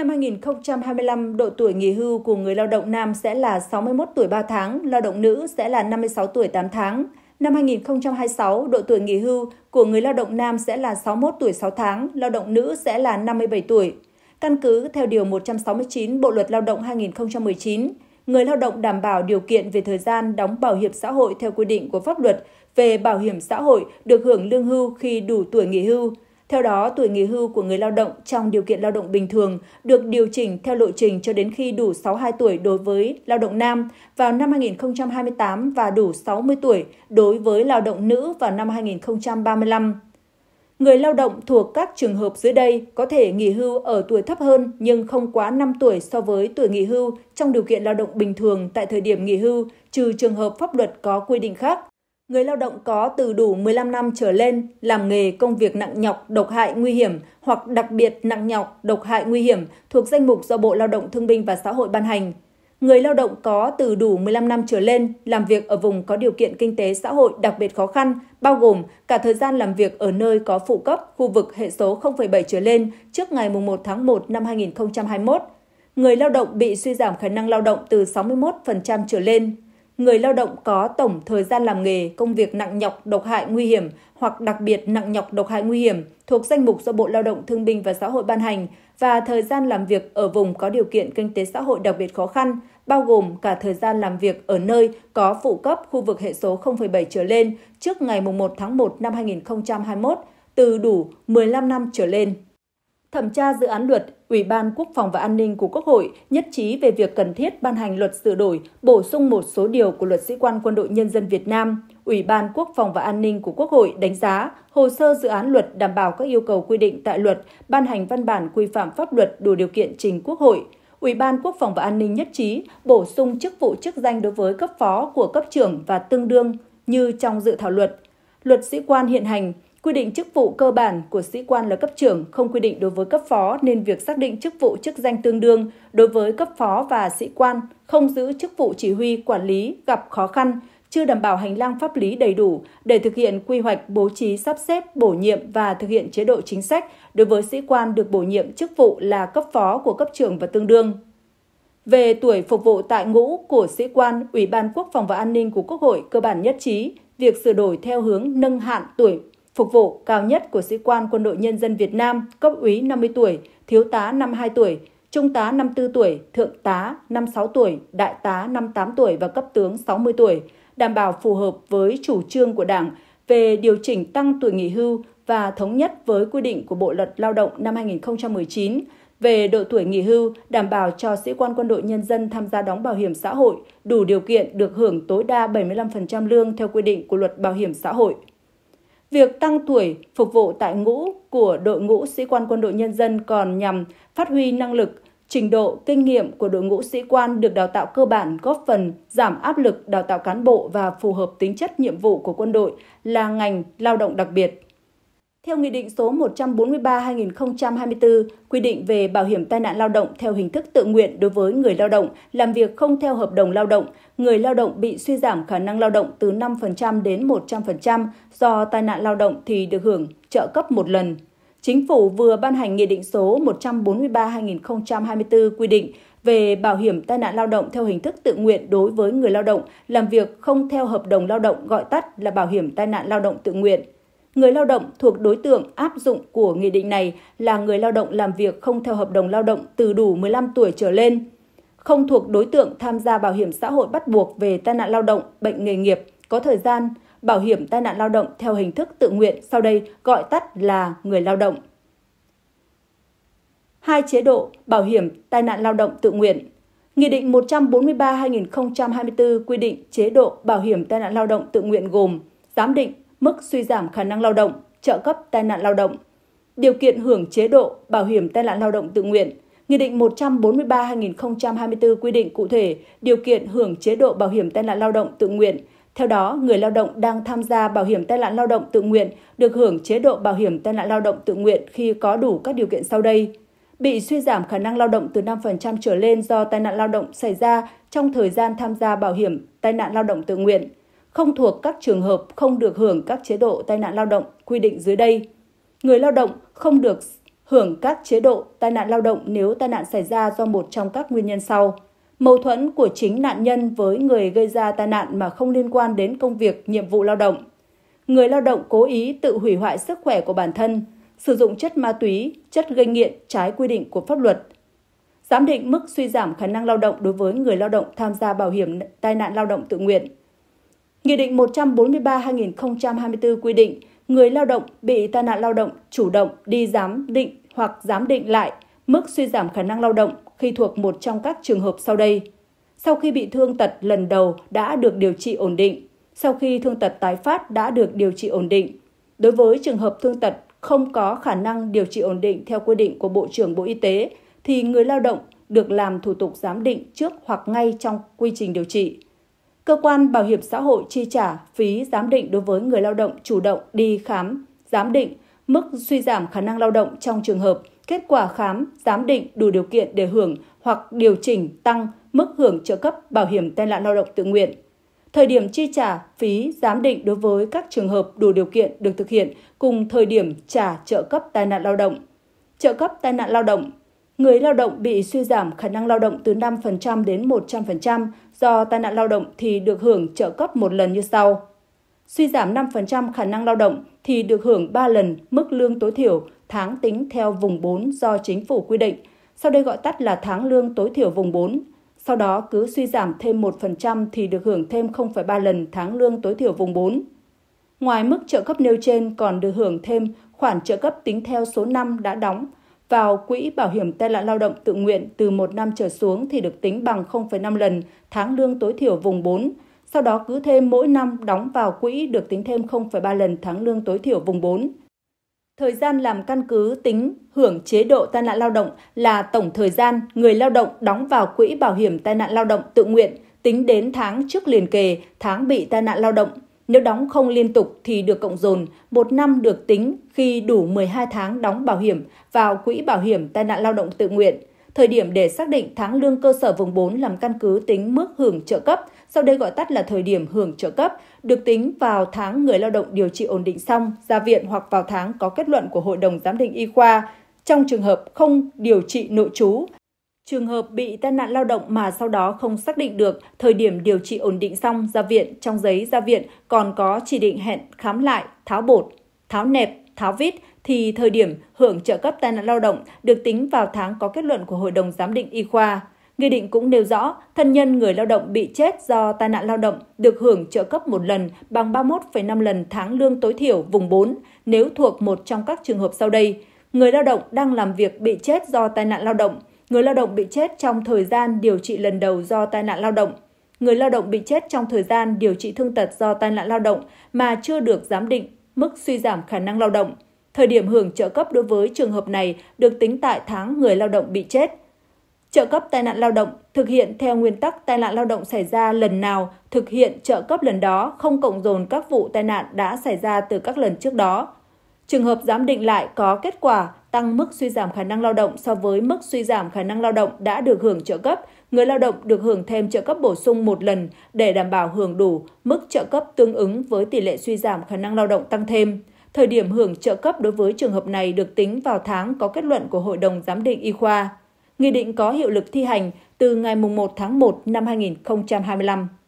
Năm 2025, độ tuổi nghỉ hưu của người lao động nam sẽ là 61 tuổi 3 tháng, lao động nữ sẽ là 56 tuổi 8 tháng. Năm 2026, độ tuổi nghỉ hưu của người lao động nam sẽ là 61 tuổi 6 tháng, lao động nữ sẽ là 57 tuổi. Căn cứ theo Điều 169 Bộ Luật Lao động 2019, người lao động đảm bảo điều kiện về thời gian đóng bảo hiểm xã hội theo quy định của pháp luật về bảo hiểm xã hội được hưởng lương hưu khi đủ tuổi nghỉ hưu – theo đó, tuổi nghỉ hưu của người lao động trong điều kiện lao động bình thường được điều chỉnh theo lộ trình cho đến khi đủ 62 tuổi đối với lao động nam vào năm 2028 và đủ 60 tuổi đối với lao động nữ vào năm 2035. Người lao động thuộc các trường hợp dưới đây có thể nghỉ hưu ở tuổi thấp hơn nhưng không quá 5 tuổi so với tuổi nghỉ hưu trong điều kiện lao động bình thường tại thời điểm nghỉ hưu, trừ trường hợp pháp luật có quy định khác Người lao động có từ đủ 15 năm trở lên làm nghề công việc nặng nhọc, độc hại nguy hiểm hoặc đặc biệt nặng nhọc, độc hại nguy hiểm thuộc danh mục do Bộ Lao động Thương binh và Xã hội ban hành. Người lao động có từ đủ 15 năm trở lên làm việc ở vùng có điều kiện kinh tế xã hội đặc biệt khó khăn, bao gồm cả thời gian làm việc ở nơi có phụ cấp khu vực hệ số 0,7 trở lên trước ngày 1 tháng 1 năm 2021. Người lao động bị suy giảm khả năng lao động từ 61% trở lên người lao động có tổng thời gian làm nghề, công việc nặng nhọc, độc hại, nguy hiểm hoặc đặc biệt nặng nhọc, độc hại, nguy hiểm thuộc danh mục do Bộ Lao động Thương binh và Xã hội ban hành và thời gian làm việc ở vùng có điều kiện kinh tế xã hội đặc biệt khó khăn, bao gồm cả thời gian làm việc ở nơi có phụ cấp khu vực hệ số 0,7 trở lên trước ngày 1 tháng 1 năm 2021 từ đủ 15 năm trở lên. Thẩm tra dự án luật Ủy ban Quốc phòng và An ninh của Quốc hội nhất trí về việc cần thiết ban hành luật sửa đổi, bổ sung một số điều của luật sĩ quan quân đội nhân dân Việt Nam. Ủy ban Quốc phòng và An ninh của Quốc hội đánh giá hồ sơ dự án luật đảm bảo các yêu cầu quy định tại luật, ban hành văn bản quy phạm pháp luật đủ điều kiện trình Quốc hội. Ủy ban Quốc phòng và An ninh nhất trí bổ sung chức vụ chức danh đối với cấp phó của cấp trưởng và tương đương như trong dự thảo luật. Luật sĩ quan hiện hành Quy định chức vụ cơ bản của sĩ quan là cấp trưởng không quy định đối với cấp phó nên việc xác định chức vụ chức danh tương đương đối với cấp phó và sĩ quan không giữ chức vụ chỉ huy quản lý gặp khó khăn, chưa đảm bảo hành lang pháp lý đầy đủ để thực hiện quy hoạch bố trí sắp xếp bổ nhiệm và thực hiện chế độ chính sách đối với sĩ quan được bổ nhiệm chức vụ là cấp phó của cấp trưởng và tương đương. Về tuổi phục vụ tại ngũ của sĩ quan, Ủy ban Quốc phòng và An ninh của Quốc hội cơ bản nhất trí việc sửa đổi theo hướng nâng hạn tuổi phục vụ cao nhất của sĩ quan quân đội nhân dân Việt Nam, cấp úy 50 tuổi, thiếu tá 52 tuổi, trung tá 54 tuổi, thượng tá 56 tuổi, đại tá 58 tuổi và cấp tướng 60 tuổi, đảm bảo phù hợp với chủ trương của Đảng về điều chỉnh tăng tuổi nghỉ hưu và thống nhất với quy định của Bộ Luật Lao động năm 2019 về độ tuổi nghỉ hưu đảm bảo cho sĩ quan quân đội nhân dân tham gia đóng bảo hiểm xã hội đủ điều kiện được hưởng tối đa 75% lương theo quy định của Luật Bảo hiểm xã hội. Việc tăng tuổi phục vụ tại ngũ của đội ngũ sĩ quan quân đội nhân dân còn nhằm phát huy năng lực, trình độ, kinh nghiệm của đội ngũ sĩ quan được đào tạo cơ bản góp phần giảm áp lực đào tạo cán bộ và phù hợp tính chất nhiệm vụ của quân đội là ngành lao động đặc biệt. Theo Nghị định số 143-2024 quy định về bảo hiểm tai nạn lao động theo hình thức tự nguyện đối với người lao động làm việc không theo hợp đồng lao động, người lao động bị suy giảm khả năng lao động từ 5% đến 100% do tai nạn lao động thì được hưởng trợ cấp một lần. Chính phủ vừa ban hành Nghị định số 143-2024 quy định về bảo hiểm tai nạn lao động theo hình thức tự nguyện đối với người lao động làm việc không theo hợp đồng lao động gọi tắt là bảo hiểm tai nạn lao động tự nguyện – Người lao động thuộc đối tượng áp dụng của nghị định này là người lao động làm việc không theo hợp đồng lao động từ đủ 15 tuổi trở lên, không thuộc đối tượng tham gia bảo hiểm xã hội bắt buộc về tai nạn lao động, bệnh nghề nghiệp, có thời gian, bảo hiểm tai nạn lao động theo hình thức tự nguyện, sau đây gọi tắt là người lao động. Hai chế độ bảo hiểm tai nạn lao động tự nguyện. Nghị định 143-2024 quy định chế độ bảo hiểm tai nạn lao động tự nguyện gồm giám định, mức suy giảm khả năng lao động, trợ cấp tai nạn lao động, điều kiện hưởng chế độ bảo hiểm tai nạn lao động tự nguyện. Nghị định 143/2024 quy định cụ thể điều kiện hưởng chế độ bảo hiểm tai nạn lao động tự nguyện. Theo đó, người lao động đang tham gia bảo hiểm tai nạn lao động tự nguyện được hưởng chế độ bảo hiểm tai nạn lao động tự nguyện khi có đủ các điều kiện sau đây: bị suy giảm khả năng lao động từ 5% trở lên do tai nạn lao động xảy ra trong thời gian tham gia bảo hiểm tai nạn lao động tự nguyện – không thuộc các trường hợp không được hưởng các chế độ tai nạn lao động quy định dưới đây. Người lao động không được hưởng các chế độ tai nạn lao động nếu tai nạn xảy ra do một trong các nguyên nhân sau. Mâu thuẫn của chính nạn nhân với người gây ra tai nạn mà không liên quan đến công việc, nhiệm vụ lao động. Người lao động cố ý tự hủy hoại sức khỏe của bản thân, sử dụng chất ma túy, chất gây nghiện trái quy định của pháp luật. Giám định mức suy giảm khả năng lao động đối với người lao động tham gia bảo hiểm tai nạn lao động tự nguyện Nghị định 143-2024 quy định, người lao động bị tai nạn lao động chủ động đi giám định hoặc giám định lại mức suy giảm khả năng lao động khi thuộc một trong các trường hợp sau đây. Sau khi bị thương tật lần đầu đã được điều trị ổn định, sau khi thương tật tái phát đã được điều trị ổn định. Đối với trường hợp thương tật không có khả năng điều trị ổn định theo quy định của Bộ trưởng Bộ Y tế thì người lao động được làm thủ tục giám định trước hoặc ngay trong quy trình điều trị cơ quan bảo hiểm xã hội chi trả phí giám định đối với người lao động chủ động đi khám, giám định mức suy giảm khả năng lao động trong trường hợp kết quả khám, giám định đủ điều kiện để hưởng hoặc điều chỉnh tăng mức hưởng trợ cấp bảo hiểm tai nạn lao động tự nguyện. Thời điểm chi trả phí giám định đối với các trường hợp đủ điều kiện được thực hiện cùng thời điểm trả trợ cấp tai nạn lao động. Trợ cấp tai nạn lao động người lao động bị suy giảm khả năng lao động từ 5% đến 100% do tai nạn lao động thì được hưởng trợ cấp một lần như sau. Suy giảm 5% khả năng lao động thì được hưởng 3 lần mức lương tối thiểu tháng tính theo vùng 4 do chính phủ quy định, sau đây gọi tắt là tháng lương tối thiểu vùng 4. Sau đó cứ suy giảm thêm 1% thì được hưởng thêm 0,3 lần tháng lương tối thiểu vùng 4. Ngoài mức trợ cấp nêu trên còn được hưởng thêm khoản trợ cấp tính theo số năm đã đóng – vào quỹ bảo hiểm tai nạn lao động tự nguyện từ một năm trở xuống thì được tính bằng 0,5 lần tháng lương tối thiểu vùng 4, sau đó cứ thêm mỗi năm đóng vào quỹ được tính thêm 0,3 lần tháng lương tối thiểu vùng 4. Thời gian làm căn cứ tính hưởng chế độ tai nạn lao động là tổng thời gian người lao động đóng vào quỹ bảo hiểm tai nạn lao động tự nguyện tính đến tháng trước liền kề tháng bị tai nạn lao động nếu đóng không liên tục thì được cộng dồn, một năm được tính khi đủ 12 tháng đóng bảo hiểm vào quỹ bảo hiểm tai nạn lao động tự nguyện. Thời điểm để xác định tháng lương cơ sở vùng 4 làm căn cứ tính mức hưởng trợ cấp, sau đây gọi tắt là thời điểm hưởng trợ cấp, được tính vào tháng người lao động điều trị ổn định xong, ra viện hoặc vào tháng có kết luận của Hội đồng Giám định Y khoa, trong trường hợp không điều trị nội trú Trường hợp bị tai nạn lao động mà sau đó không xác định được thời điểm điều trị ổn định xong ra viện, trong giấy ra viện còn có chỉ định hẹn khám lại, tháo bột, tháo nẹp, tháo vít thì thời điểm hưởng trợ cấp tai nạn lao động được tính vào tháng có kết luận của Hội đồng Giám định Y khoa. Nghị định cũng nêu rõ, thân nhân người lao động bị chết do tai nạn lao động được hưởng trợ cấp một lần bằng 31,5 lần tháng lương tối thiểu vùng 4 nếu thuộc một trong các trường hợp sau đây. Người lao động đang làm việc bị chết do tai nạn lao động – người lao động bị chết trong thời gian điều trị lần đầu do tai nạn lao động, người lao động bị chết trong thời gian điều trị thương tật do tai nạn lao động mà chưa được giám định mức suy giảm khả năng lao động. Thời điểm hưởng trợ cấp đối với trường hợp này được tính tại tháng người lao động bị chết. Trợ cấp tai nạn lao động thực hiện theo nguyên tắc tai nạn lao động xảy ra lần nào, thực hiện trợ cấp lần đó không cộng dồn các vụ tai nạn đã xảy ra từ các lần trước đó. Trường hợp giám định lại có kết quả tăng mức suy giảm khả năng lao động so với mức suy giảm khả năng lao động đã được hưởng trợ cấp, người lao động được hưởng thêm trợ cấp bổ sung một lần để đảm bảo hưởng đủ mức trợ cấp tương ứng với tỷ lệ suy giảm khả năng lao động tăng thêm. Thời điểm hưởng trợ cấp đối với trường hợp này được tính vào tháng có kết luận của Hội đồng Giám định Y khoa. Nghị định có hiệu lực thi hành từ ngày 1 tháng 1 năm 2025.